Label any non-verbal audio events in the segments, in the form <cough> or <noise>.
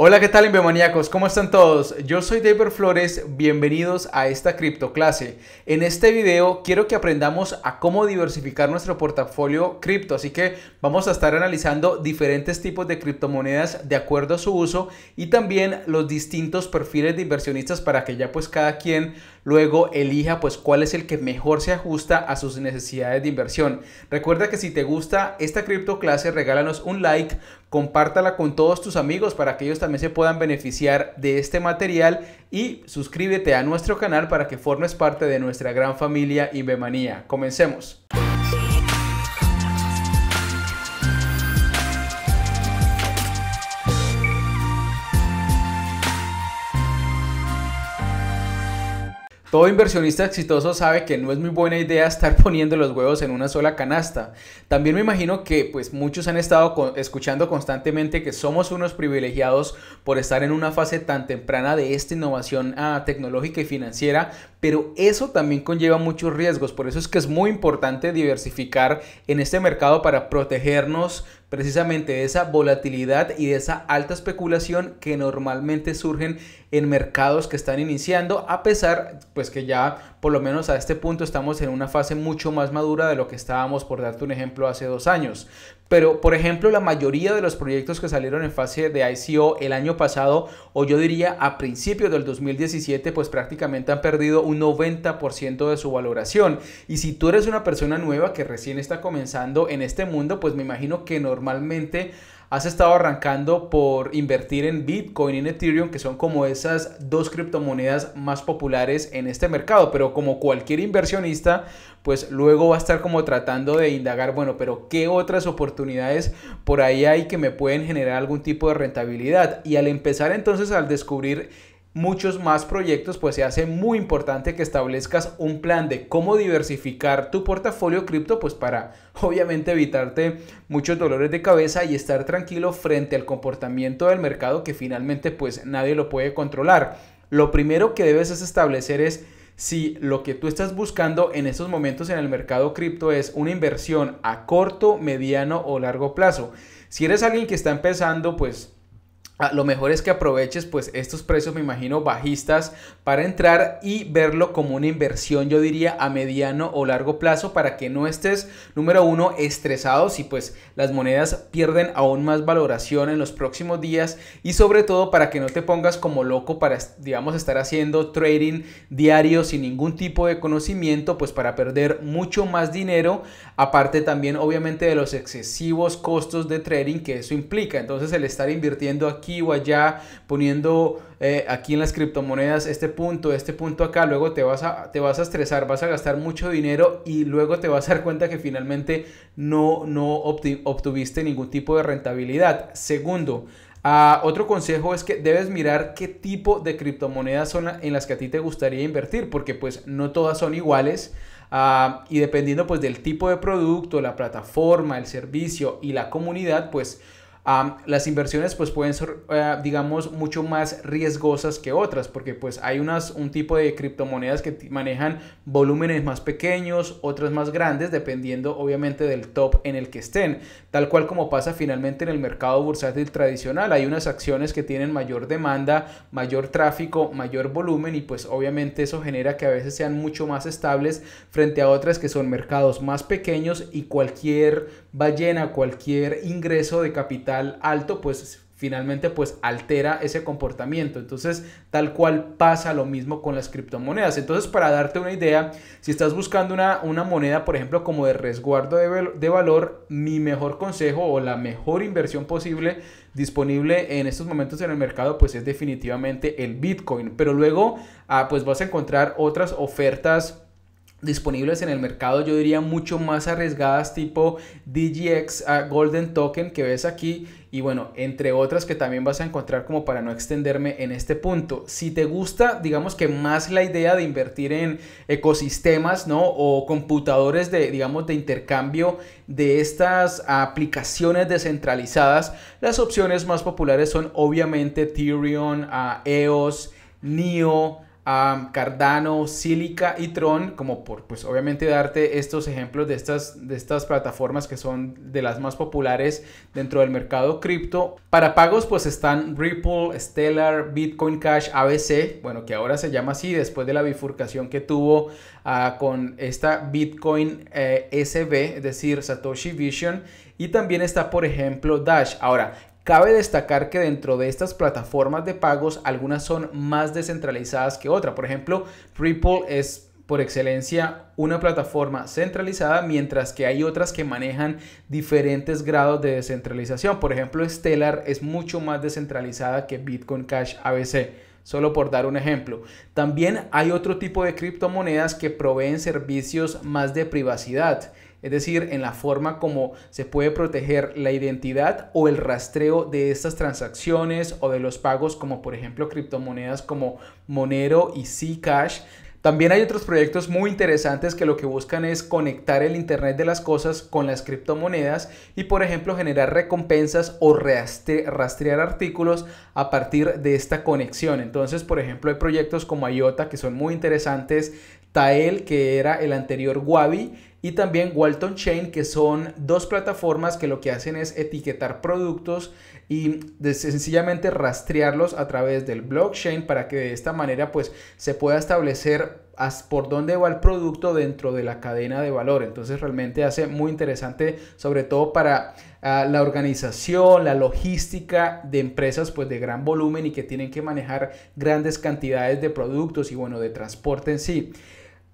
Hola, ¿qué tal, maníacos ¿Cómo están todos? Yo soy David Flores, bienvenidos a esta cripto clase. En este video quiero que aprendamos a cómo diversificar nuestro portafolio cripto, así que vamos a estar analizando diferentes tipos de criptomonedas de acuerdo a su uso y también los distintos perfiles de inversionistas para que ya pues cada quien luego elija pues cuál es el que mejor se ajusta a sus necesidades de inversión. Recuerda que si te gusta esta cripto clase, regálanos un like, compártala con todos tus amigos para que ellos también se puedan beneficiar de este material y suscríbete a nuestro canal para que formes parte de nuestra gran familia bemanía. Comencemos. Todo inversionista exitoso sabe que no es muy buena idea estar <laughs> poniendo los huevos en una sola canasta. También me imagino que pues muchos han estado escuchando constantemente que somos unos privilegiados por estar en una fase tan temprana de esta innovación ah, tecnológica y financiera, pero eso también conlleva muchos riesgos, por eso es que es muy importante diversificar en este mercado para protegernos precisamente esa volatilidad y de esa alta especulación que normalmente surgen en mercados que están iniciando, a pesar pues que ya por lo menos a este punto estamos en una fase mucho más madura de lo que estábamos, por darte un ejemplo, hace dos años. Pero, por ejemplo, la mayoría de los proyectos que salieron en fase de ICO el año pasado, o yo diría a principios del 2017, pues prácticamente han perdido un 90% de su valoración. Y si tú eres una persona nueva que recién está comenzando en este mundo, pues me imagino que normalmente has estado arrancando por invertir en Bitcoin y en Ethereum, que son como esas dos criptomonedas más populares en este mercado, pero como cualquier inversionista, pues luego va a estar como tratando de indagar, bueno, pero ¿qué otras oportunidades por ahí hay que me pueden generar algún tipo de rentabilidad? Y al empezar entonces al descubrir muchos más proyectos, pues se hace muy importante que establezcas un plan de cómo diversificar tu portafolio cripto, pues para <laughs> obviamente evitarte muchos dolores de cabeza y estar tranquilo frente al comportamiento del mercado que finalmente pues nadie lo puede controlar. Lo primero que debes establecer es si lo que tú estás buscando en estos momentos en el mercado cripto es una inversión a corto, mediano o largo plazo. Si eres alguien que está empezando, pues Ah, lo mejor es que aproveches pues estos precios me imagino bajistas para entrar y verlo como una inversión yo diría a mediano o largo plazo para que no estés número uno estresado si pues las monedas pierden aún más valoración en los próximos días y sobre todo para que no te pongas como loco para digamos estar haciendo trading diario sin ningún tipo de conocimiento pues para perder mucho más dinero Aparte también obviamente de los excesivos costos de trading que eso implica. Entonces el estar invirtiendo aquí o allá, poniendo eh, aquí en las criptomonedas este punto, este punto acá, luego te vas, a, te vas a estresar, vas a gastar mucho dinero y luego te vas a dar cuenta que finalmente no, no obtuviste ningún tipo de rentabilidad. Segundo, ah, otro consejo es que debes mirar qué tipo de criptomonedas son en las que a ti te gustaría invertir, porque pues no todas son iguales. Ah, y dependiendo pues del tipo de producto, la plataforma, el servicio y la comunidad, pues las inversiones pues pueden ser, eh, digamos, mucho más riesgosas que otras, porque pues hay unas, un tipo de criptomonedas que manejan volúmenes más pequeños, otras más grandes, dependiendo obviamente del top en el que estén, tal cual como pasa finalmente en el mercado bursátil tradicional. Hay unas acciones que tienen mayor demanda, mayor tráfico, mayor volumen y pues obviamente eso genera que a veces sean mucho más estables frente a otras que son mercados más pequeños y cualquier ballena, cualquier ingreso de capital, alto, pues finalmente pues altera ese comportamiento. Entonces, tal cual pasa lo mismo con las criptomonedas. Entonces, para darte una idea, si estás buscando una, una moneda, por ejemplo, como de resguardo de, de, valor, mi mejor consejo o la mejor inversión posible disponible en estos momentos en el mercado, pues es definitivamente el Bitcoin. Pero luego, ah, pues vas a encontrar otras ofertas disponibles en el mercado, yo diría mucho más arriesgadas tipo DGX ah, Golden Token que ves aquí y bueno, entre otras que también vas a encontrar como para no extenderme en este punto. Si te gusta, digamos que más la idea de invertir en ecosistemas, ¿no? O computadores de, digamos, de intercambio de estas aplicaciones descentralizadas, las opciones más populares son obviamente Ethereum, ah, EOS, NIO, Cardano, Silica y Tron, como por, pues obviamente darte estos ejemplos de estas, de estas plataformas que son de las más populares dentro del mercado cripto. Para pagos pues están Ripple, Stellar, Bitcoin Cash, ABC, bueno que ahora se llama así después de la bifurcación que tuvo ah, con esta Bitcoin eh, SB, es decir, Satoshi Vision. Y también está, por ejemplo, Dash. Ahora, Cabe destacar que dentro de estas plataformas de pagos algunas son más descentralizadas que otras. Por ejemplo, Ripple es por excelencia una plataforma centralizada, mientras que hay otras que manejan diferentes grados de descentralización. Por ejemplo, Stellar es mucho más descentralizada que Bitcoin Cash ABC. Solo por dar un ejemplo. También hay otro tipo de criptomonedas que proveen servicios más de privacidad es decir, en la forma como se puede proteger la identidad o el rastreo de estas transacciones o de los pagos como por ejemplo criptomonedas como Monero y Zcash. También hay otros proyectos muy interesantes que lo que buscan es conectar el Internet de las Cosas con las criptomonedas y por ejemplo generar recompensas o rastrear artículos a partir de esta conexión. Entonces por ejemplo hay proyectos como IOTA que son muy interesantes Tael, que era el anterior Wabi, y también Walton Chain, que son dos plataformas que lo que hacen es etiquetar productos y sencillamente rastrearlos a través del blockchain para que de esta manera pues se pueda establecer por dónde va el producto dentro de la cadena de valor. Entonces realmente hace muy interesante sobre todo para ah, la organización, la logística de empresas pues de gran volumen y que tienen que manejar grandes cantidades de productos y bueno de transporte en sí.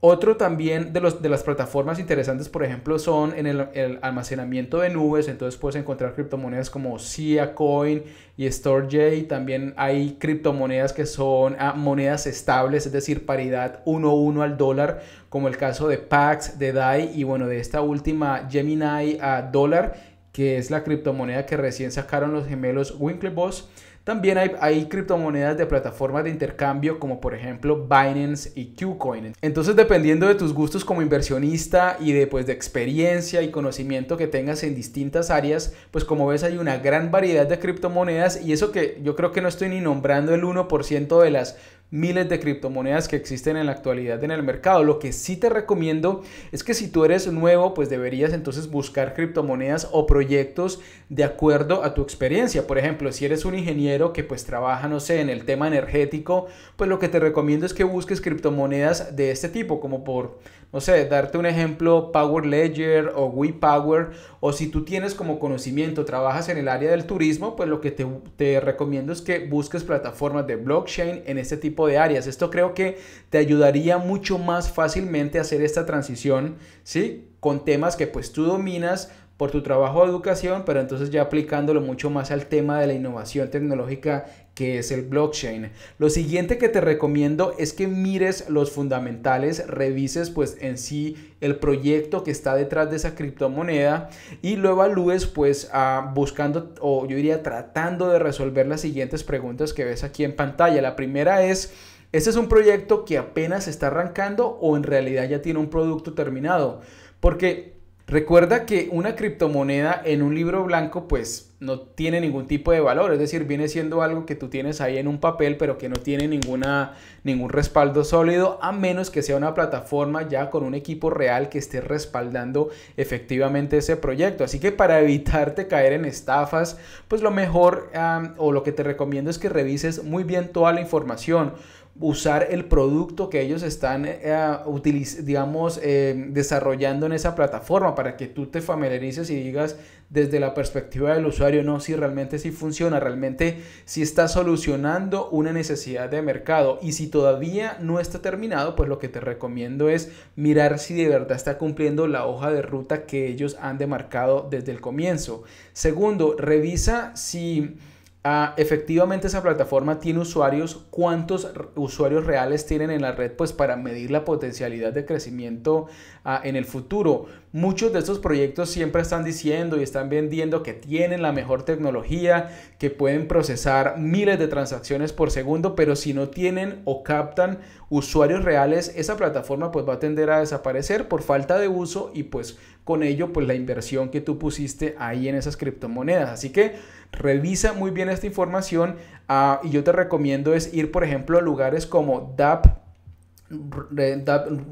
Otro también de, los, de las plataformas interesantes, por ejemplo, son en el, almacenamiento de nubes. Entonces puedes encontrar criptomonedas como Sia Coin y StoreJ. También hay criptomonedas que son ah, monedas estables, es decir, paridad 1-1 al dólar, como el caso de Pax, de DAI y bueno, de esta última Gemini a dólar, que es la criptomoneda que recién sacaron los gemelos Winklevoss. También hay, criptomonedas de plataformas de intercambio como por ejemplo Binance y Qcoin. Entonces dependiendo de tus gustos como inversionista y de, pues, de experiencia y conocimiento que tengas en distintas áreas, pues como ves hay una gran variedad de criptomonedas y eso que yo creo que no estoy ni nombrando el 1% de las miles de criptomonedas que existen en la actualidad en el mercado. Lo que sí te recomiendo es que si tú eres nuevo, pues deberías entonces buscar criptomonedas o proyectos de acuerdo a tu experiencia. Por ejemplo, si eres un ingeniero que pues trabaja, no sé, en el tema energético, pues lo que te recomiendo es que busques criptomonedas de este tipo, como por, no sé, darte un ejemplo, Power Ledger o WePower, o si tú tienes como conocimiento, trabajas en el área del turismo, pues lo que te, recomiendo es que busques plataformas de blockchain en este tipo de áreas. Esto creo que te ayudaría mucho más fácilmente a hacer esta transición, ¿sí? Con temas que pues tú dominas por tu trabajo de educación, pero entonces ya aplicándolo mucho más al tema de la innovación tecnológica que es el blockchain. Lo siguiente que te recomiendo es que mires los fundamentales, revises pues en sí el proyecto que está detrás de esa criptomoneda y lo evalúes pues ah, buscando o yo diría tratando de resolver las siguientes preguntas que ves aquí en pantalla. La primera es... ¿Este es un proyecto que apenas está arrancando o en realidad ya tiene un producto terminado? Porque Recuerda que una criptomoneda en un libro blanco pues no tiene ningún tipo de valor, es decir, viene siendo algo que tú tienes ahí en un papel pero que no tiene ninguna, ningún respaldo sólido a menos que sea una plataforma ya con un equipo real que esté respaldando efectivamente ese proyecto. Así que para evitarte caer en estafas pues lo mejor o lo que te recomiendo es que revises muy bien toda la información usar el producto que ellos están, eh, eh, digamos, eh, desarrollando en esa plataforma para que tú te familiarices y digas desde la perspectiva del usuario, no, si realmente si funciona, realmente si está solucionando una necesidad de mercado. Y si todavía no está terminado, pues lo que te recomiendo es mirar si de verdad está cumpliendo la hoja de ruta que ellos han demarcado desde el comienzo. Segundo, revisa si Ah, efectivamente esa plataforma tiene usuarios, cuántos usuarios reales tienen en la red, pues para medir la potencialidad de crecimiento ah, en el futuro muchos de estos proyectos siempre están diciendo y están vendiendo que tienen la mejor tecnología, que pueden procesar miles de transacciones por segundo, pero si no tienen o captan usuarios reales, esa plataforma pues va a tender a desaparecer por falta de uso y pues con ello pues la inversión que tú pusiste ahí en esas criptomonedas. Así que revisa muy bien esta información ah, y yo te recomiendo es ir por ejemplo a lugares como Dapp, eh,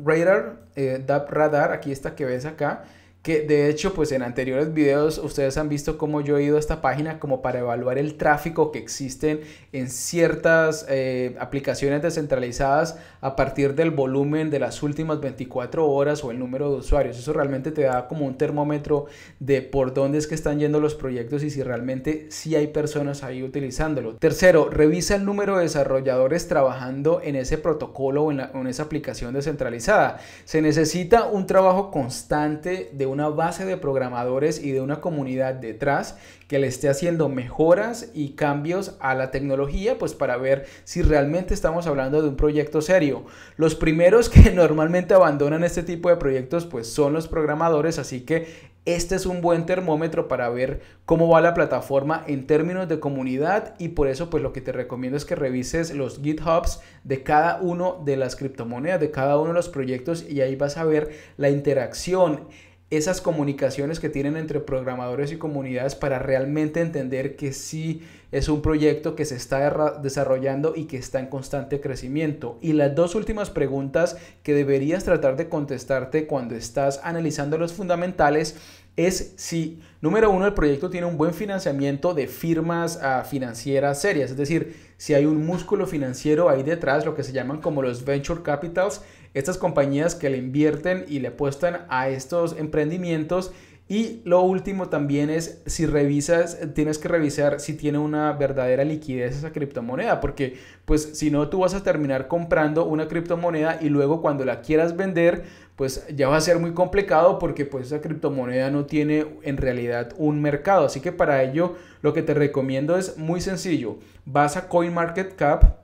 radar, eh, Radar, aquí está que ves acá, que de hecho pues en anteriores videos ustedes han visto cómo yo he ido a esta página como para evaluar el tráfico que existen en ciertas eh, aplicaciones descentralizadas a partir del volumen de las últimas 24 horas o el número de usuarios. Eso realmente te da como un termómetro de por dónde es que están yendo los proyectos y si realmente si hay personas ahí utilizándolo. Tercero, revisa el número de desarrolladores trabajando en ese protocolo o en, en esa aplicación descentralizada. Se necesita un trabajo constante de una base de programadores y de una comunidad detrás que le esté haciendo mejoras y cambios a la tecnología, pues para ver si realmente estamos hablando de un proyecto serio. Los primeros <laughs> que normalmente abandonan este tipo de proyectos, pues son los programadores, así que este es un buen termómetro para ver cómo va la plataforma en términos de comunidad y por eso pues lo que te recomiendo es que revises los GitHubs de cada uno de las criptomonedas, de cada uno de los proyectos y ahí vas a ver la interacción esas comunicaciones que tienen entre programadores y comunidades para realmente entender que sí es un proyecto que se está desarrollando y que está en constante crecimiento. Y las dos últimas preguntas que deberías tratar de contestarte cuando estás analizando los fundamentales es si, número uno, el proyecto tiene un buen financiamiento de firmas ah, financieras serias, es decir, si hay un músculo financiero ahí detrás, lo que se llaman como los venture capitals, estas compañías que le invierten y le apuestan a estos emprendimientos y lo último también es si revisas, tienes que revisar si tiene una verdadera liquidez esa criptomoneda, porque pues si no tú vas a terminar comprando una criptomoneda y luego cuando la quieras vender, pues ya va a ser muy complicado porque pues esa criptomoneda no tiene en realidad un mercado. Así que para ello lo que te recomiendo es muy sencillo. Vas a CoinMarketCap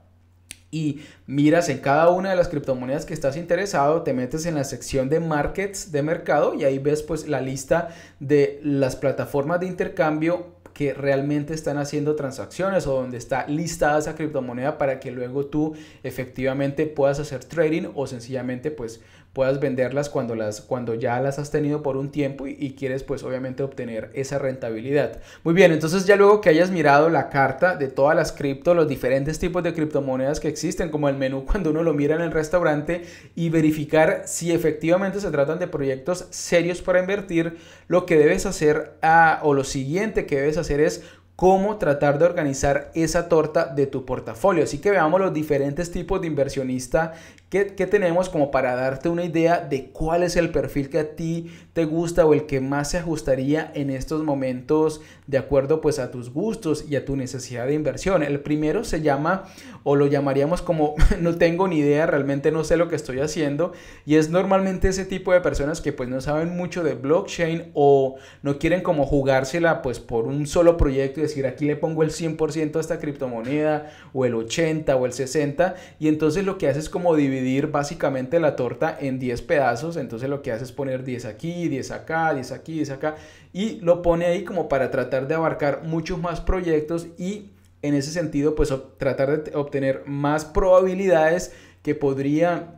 y miras en cada una de las criptomonedas que estás interesado, te metes en la sección de markets de mercado y ahí ves pues la lista de las plataformas de intercambio que realmente están haciendo transacciones o donde está listada esa criptomoneda para que luego tú efectivamente puedas hacer trading o sencillamente pues puedas venderlas cuando, las, cuando ya las has tenido por un tiempo y, quieres pues obviamente obtener esa rentabilidad. Muy bien, entonces ya luego que hayas mirado la carta de todas las cripto, los diferentes tipos de criptomonedas que existen, como el menú cuando uno lo mira en el restaurante y verificar si efectivamente se tratan de proyectos serios para invertir, lo que debes hacer ah, o lo siguiente que debes hacer es cómo tratar de organizar esa torta de tu portafolio. Así que veamos los diferentes tipos de inversionista que, tenemos como para darte una idea de cuál es el perfil que a ti gusta o el que más se ajustaría en estos momentos de acuerdo pues a tus gustos y a tu necesidad de inversión. El primero se llama o lo llamaríamos como <laughs> no tengo ni idea, realmente no sé lo que estoy haciendo y es normalmente ese tipo de personas que pues no saben mucho de blockchain o no quieren como jugársela pues por un solo proyecto y decir aquí le pongo el 100% a esta criptomoneda o el 80 o el 60 y entonces lo que hace es como dividir básicamente la torta en 10 pedazos, entonces lo que hace es poner 10 aquí, 10 acá, 10 aquí, 10 acá, y lo pone ahí como para tratar de abarcar muchos más proyectos y en ese sentido pues tratar de obtener más probabilidades que podría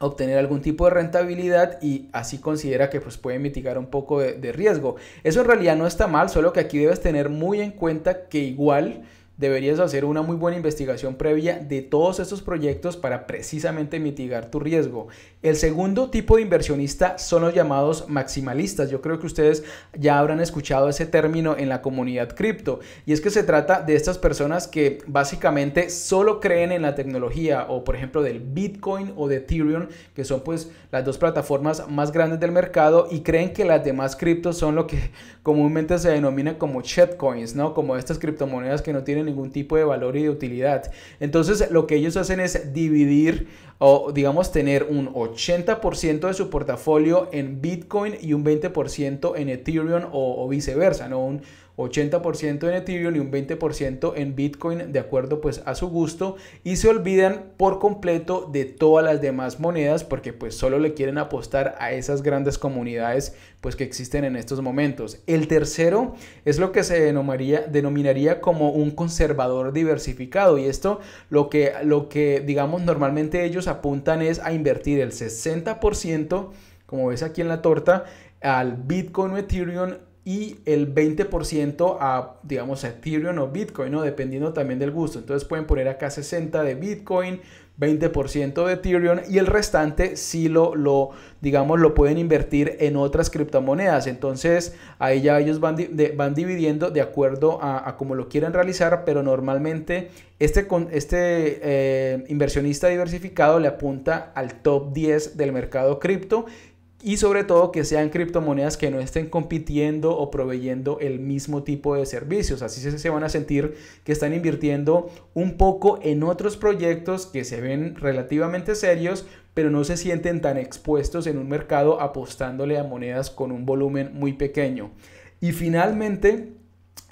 obtener algún tipo de rentabilidad y así considera que pues puede mitigar un poco de, de riesgo. Eso en realidad no está mal, solo que aquí debes tener muy en cuenta que igual deberías hacer una muy buena investigación previa de todos estos proyectos para precisamente mitigar tu riesgo. El segundo tipo de inversionista son los llamados maximalistas. Yo creo que ustedes ya habrán escuchado ese término en la comunidad cripto. Y es que se trata de estas personas que básicamente solo creen en la tecnología o por ejemplo del Bitcoin o de Ethereum, que son pues las dos plataformas más grandes del mercado y creen que las demás criptos son lo que <laughs> comúnmente se denomina como shitcoins, ¿no? Como estas criptomonedas que no tienen ningún tipo de valor y de utilidad. Entonces lo que ellos hacen es dividir o digamos tener un 80% de su portafolio en Bitcoin y un 20% en Ethereum o, viceversa, ¿no? Un 80% en Ethereum y un 20% en Bitcoin de acuerdo pues a su gusto y se olvidan por completo de todas las demás monedas porque pues solo le quieren apostar a esas grandes comunidades pues que existen en estos momentos. El tercero es lo que se denominaría, denominaría como un conservador diversificado y esto lo que, lo que digamos normalmente ellos apuntan es a invertir el 60%, como ves aquí en la torta, al Bitcoin o Ethereum y el 20% a, digamos, a Ethereum o Bitcoin, ¿no? Dependiendo también del gusto. Entonces pueden poner acá 60 de Bitcoin, 20% de Ethereum y el restante si lo, lo, digamos, lo pueden invertir en otras criptomonedas. Entonces ahí ya ellos van, van dividiendo de acuerdo a, como cómo lo quieran realizar, pero normalmente este, este eh, inversionista diversificado le apunta al top 10 del mercado cripto y sobre todo que sean criptomonedas que no estén compitiendo o proveyendo el mismo tipo de servicios. Así se van a sentir que están invirtiendo un poco en otros proyectos que se ven relativamente serios, pero no se sienten tan expuestos en un mercado apostándole a monedas con un volumen muy pequeño. Y finalmente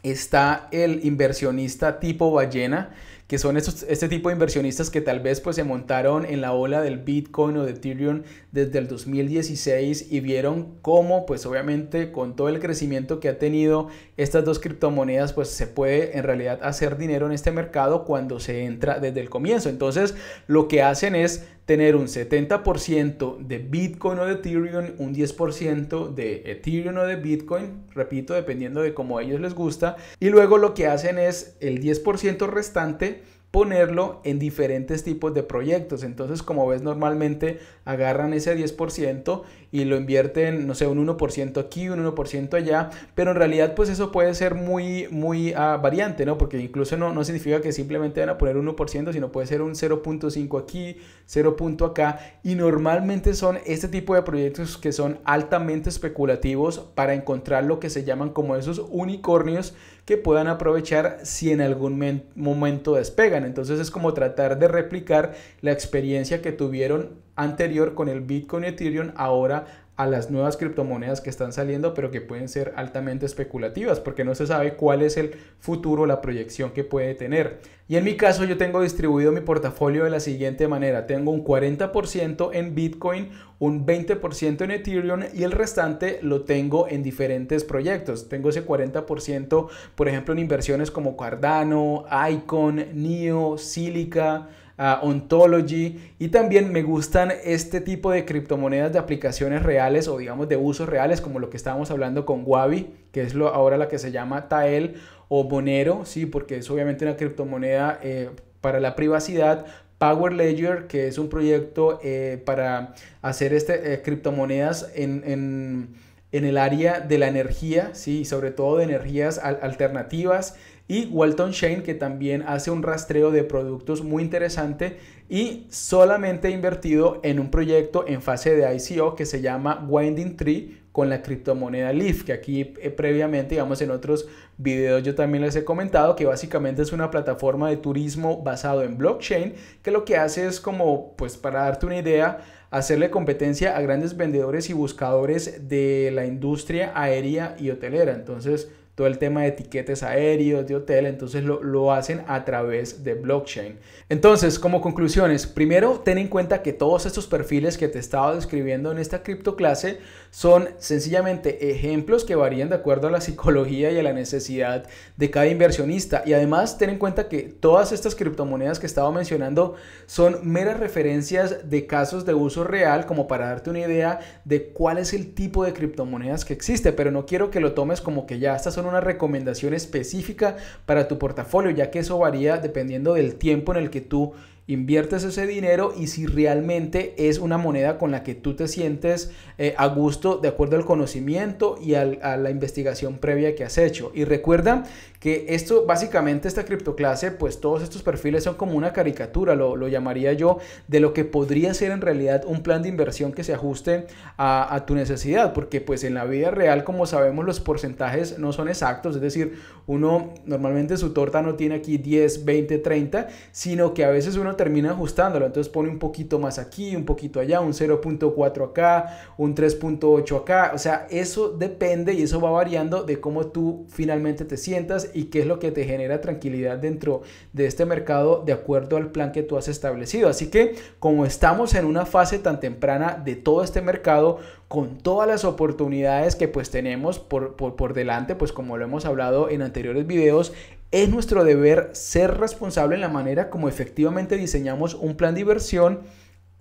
está el inversionista tipo ballena que son este tipo de inversionistas que tal vez pues se montaron en la ola del Bitcoin o de Ethereum desde el 2016 y vieron cómo pues obviamente con todo el crecimiento que ha tenido estas dos criptomonedas pues se puede en realidad hacer dinero en este mercado cuando se entra desde el comienzo. Entonces lo que hacen es tener un 70% de Bitcoin o de Ethereum, un 10% de Ethereum o de Bitcoin, repito, dependiendo de cómo a ellos les gusta, y luego lo que hacen es el 10% restante ponerlo en diferentes tipos de proyectos. Entonces, como ves, normalmente agarran ese 10% y lo invierten, no sé, un 1% aquí, un 1% allá, pero en realidad pues eso puede ser muy, muy ah, variante, ¿no? Porque incluso no, no significa que simplemente van a poner 1%, sino puede ser un 0.5 aquí, 0. acá, y normalmente son este tipo de proyectos que son altamente especulativos para encontrar lo que se llaman como esos unicornios que puedan aprovechar si en algún momento despegan. Entonces es como tratar de replicar la experiencia que tuvieron anterior con el Bitcoin y Ethereum ahora a las nuevas criptomonedas que están saliendo, pero que pueden ser altamente especulativas, porque no se sabe cuál es el futuro, la proyección que puede tener. Y en mi caso yo tengo distribuido mi portafolio de la siguiente manera. Tengo un 40% en Bitcoin, un 20% en Ethereum y el restante lo tengo en diferentes proyectos. Tengo ese 40%, por ejemplo, en inversiones como Cardano, Icon, Neo, Silica Ontology y también me gustan este tipo de criptomonedas de aplicaciones reales o digamos de usos reales como lo que estábamos hablando con Wabi, que es lo, ahora la que se llama Tael o bonero sí, porque es obviamente una criptomoneda eh, para la privacidad, Power Ledger, que es un proyecto eh, para hacer este, eh, criptomonedas en, en, el área de la energía, ¿sí? sobre todo de energías alternativas y Walton Shane que también hace un rastreo de productos muy interesante y solamente invertido en un proyecto en fase de ICO que se llama Winding Tree con la criptomoneda Leaf, que aquí eh, previamente, digamos, en otros videos yo también les he comentado que básicamente es una plataforma de turismo basado en blockchain, que lo que hace es como, pues para darte una idea, hacerle competencia a grandes vendedores y buscadores de la industria aérea y hotelera. Entonces, todo el tema de etiquetes aéreos, de hotel, entonces lo, hacen a través de blockchain. Entonces, como conclusiones, primero ten en cuenta que todos estos perfiles que te estaba describiendo en esta cripto clase son sencillamente ejemplos que varían de acuerdo a la <laughs> psicología y a la necesidad de cada inversionista. Y además, ten en cuenta que todas estas criptomonedas que estaba mencionando son meras referencias de casos de uso real, como para darte una idea de cuál es el tipo de criptomonedas que existe, pero no quiero que lo tomes como que ya estás una recomendación específica para tu portafolio, ya que eso varía dependiendo del tiempo en el que tú inviertes ese dinero y si realmente es una moneda con la que tú te sientes eh, a gusto de acuerdo al conocimiento y a la investigación previa que has hecho. Y recuerda que esto básicamente esta criptoclase, pues todos estos perfiles son como una caricatura, lo, llamaría yo, de lo que podría ser en realidad un plan de inversión que se ajuste a, a, tu necesidad, porque pues en la vida real, como sabemos, los porcentajes no son exactos, es decir, uno normalmente su torta no tiene aquí 10, 20, 30, sino que a veces uno termina ajustándolo, entonces pone un poquito más aquí, un poquito allá, un 0.4 acá, un 3.8 acá, o sea, eso depende y eso va variando de cómo tú finalmente te sientas y qué es lo que te genera tranquilidad dentro de este mercado de acuerdo al plan que tú has establecido. Así que como estamos en una fase tan temprana de todo este mercado, con todas las oportunidades que pues tenemos por, por, por delante, pues como lo hemos hablado en anteriores videos, es nuestro deber ser responsable en la manera como efectivamente diseñamos un plan de inversión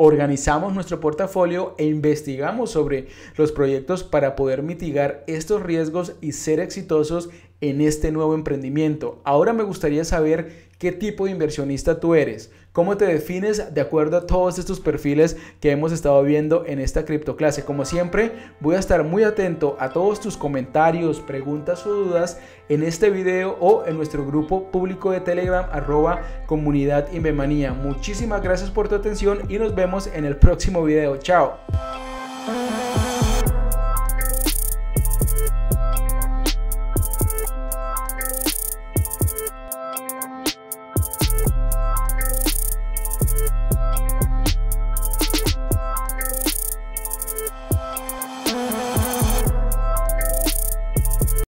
organizamos nuestro portafolio e investigamos sobre los proyectos para poder mitigar estos riesgos y ser exitosos en este nuevo emprendimiento. Ahora me gustaría saber qué tipo de inversionista tú eres, cómo te defines de acuerdo a todos estos perfiles que hemos estado viendo en esta criptoclase. Como siempre, voy a estar muy atento a todos tus comentarios, preguntas o dudas en este video o en nuestro grupo público de Telegram arroba comunidad Invemanía. Muchísimas gracias por tu atención y nos vemos en el próximo video. Chao.